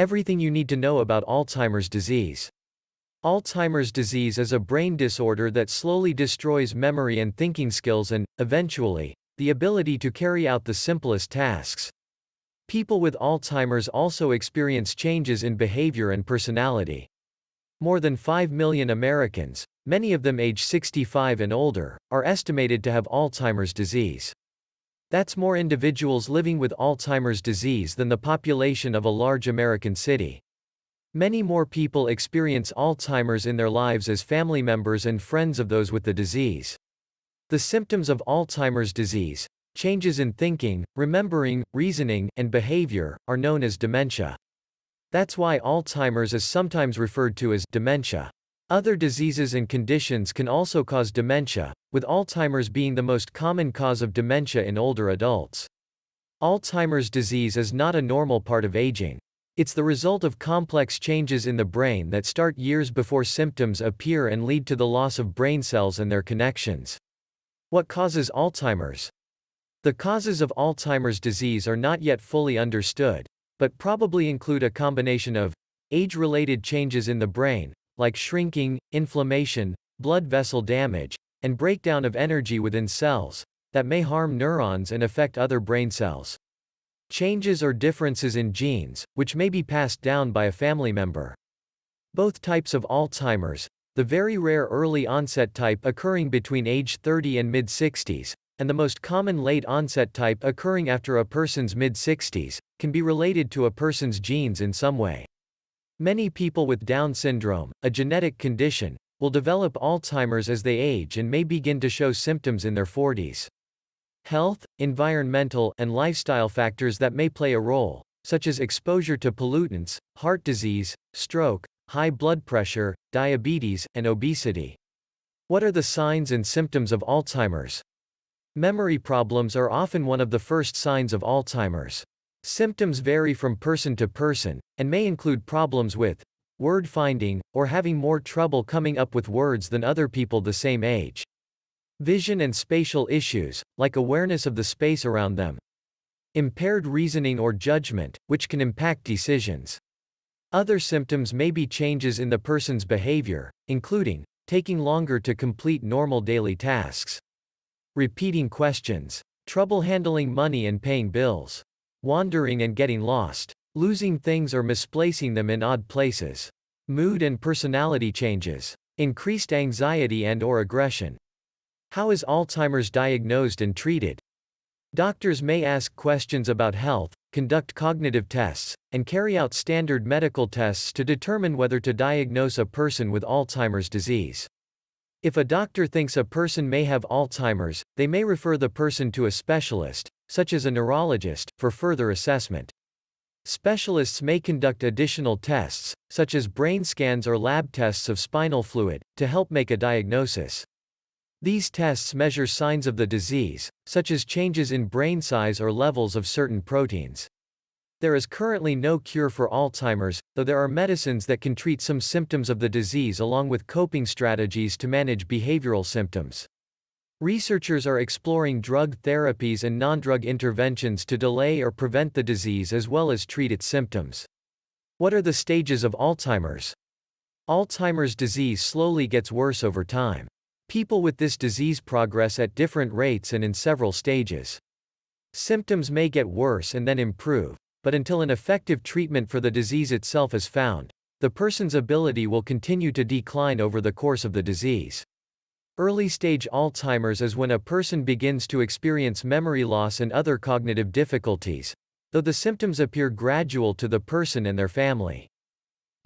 Everything you need to know about Alzheimer's disease. Alzheimer's disease is a brain disorder that slowly destroys memory and thinking skills and, eventually, the ability to carry out the simplest tasks. People with Alzheimer's also experience changes in behavior and personality. More than 5 million Americans, many of them age 65 and older, are estimated to have Alzheimer's disease. That's more individuals living with Alzheimer's disease than the population of a large American city. Many more people experience Alzheimer's in their lives as family members and friends of those with the disease. The symptoms of Alzheimer's disease, changes in thinking, remembering, reasoning, and behavior, are known as dementia. That's why Alzheimer's is sometimes referred to as dementia. Other diseases and conditions can also cause dementia, with Alzheimer's being the most common cause of dementia in older adults. Alzheimer's disease is not a normal part of aging. It's the result of complex changes in the brain that start years before symptoms appear and lead to the loss of brain cells and their connections. What causes Alzheimer's? The causes of Alzheimer's disease are not yet fully understood, but probably include a combination of age-related changes in the brain, like shrinking, inflammation, blood vessel damage, and breakdown of energy within cells, that may harm neurons and affect other brain cells. Changes or differences in genes, which may be passed down by a family member. Both types of Alzheimer's, the very rare early onset type occurring between age 30 and mid 60s, and the most common late onset type occurring after a person's mid 60s, can be related to a person's genes in some way. Many people with Down syndrome, a genetic condition, will develop Alzheimer's as they age and may begin to show symptoms in their 40s. Health, environmental, and lifestyle factors that may play a role, such as exposure to pollutants, heart disease, stroke, high blood pressure, diabetes, and obesity. What are the signs and symptoms of Alzheimer's? Memory problems are often one of the first signs of Alzheimer's. Symptoms vary from person to person, and may include problems with word finding, or having more trouble coming up with words than other people the same age. Vision and spatial issues, like awareness of the space around them. Impaired reasoning or judgment, which can impact decisions. Other symptoms may be changes in the person's behavior, including taking longer to complete normal daily tasks, repeating questions, trouble handling money and paying bills wandering and getting lost, losing things or misplacing them in odd places, mood and personality changes, increased anxiety and or aggression. How is Alzheimer's diagnosed and treated? Doctors may ask questions about health, conduct cognitive tests, and carry out standard medical tests to determine whether to diagnose a person with Alzheimer's disease. If a doctor thinks a person may have Alzheimer's, they may refer the person to a specialist, such as a neurologist, for further assessment. Specialists may conduct additional tests, such as brain scans or lab tests of spinal fluid, to help make a diagnosis. These tests measure signs of the disease, such as changes in brain size or levels of certain proteins. There is currently no cure for Alzheimer's, though there are medicines that can treat some symptoms of the disease along with coping strategies to manage behavioral symptoms. Researchers are exploring drug therapies and non-drug interventions to delay or prevent the disease as well as treat its symptoms. What are the stages of Alzheimer's? Alzheimer's disease slowly gets worse over time. People with this disease progress at different rates and in several stages. Symptoms may get worse and then improve, but until an effective treatment for the disease itself is found, the person's ability will continue to decline over the course of the disease. Early stage Alzheimer's is when a person begins to experience memory loss and other cognitive difficulties, though the symptoms appear gradual to the person and their family.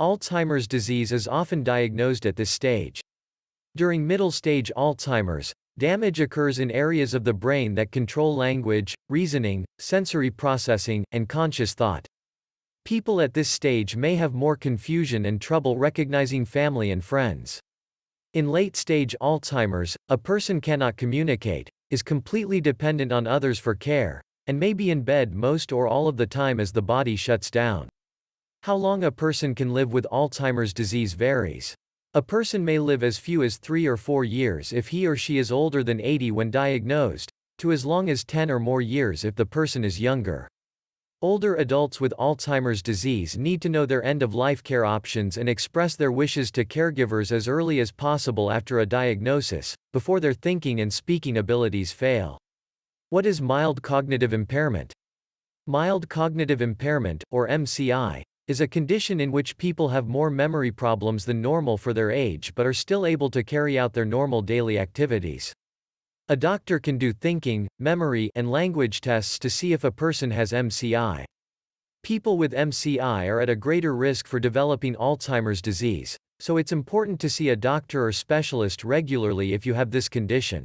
Alzheimer's disease is often diagnosed at this stage. During middle stage Alzheimer's, damage occurs in areas of the brain that control language, reasoning, sensory processing, and conscious thought. People at this stage may have more confusion and trouble recognizing family and friends. In late-stage Alzheimer's, a person cannot communicate, is completely dependent on others for care, and may be in bed most or all of the time as the body shuts down. How long a person can live with Alzheimer's disease varies. A person may live as few as 3 or 4 years if he or she is older than 80 when diagnosed, to as long as 10 or more years if the person is younger. Older adults with Alzheimer's disease need to know their end-of-life care options and express their wishes to caregivers as early as possible after a diagnosis, before their thinking and speaking abilities fail. What is mild cognitive impairment? Mild cognitive impairment, or MCI, is a condition in which people have more memory problems than normal for their age but are still able to carry out their normal daily activities. A doctor can do thinking, memory, and language tests to see if a person has MCI. People with MCI are at a greater risk for developing Alzheimer's disease, so it's important to see a doctor or specialist regularly if you have this condition.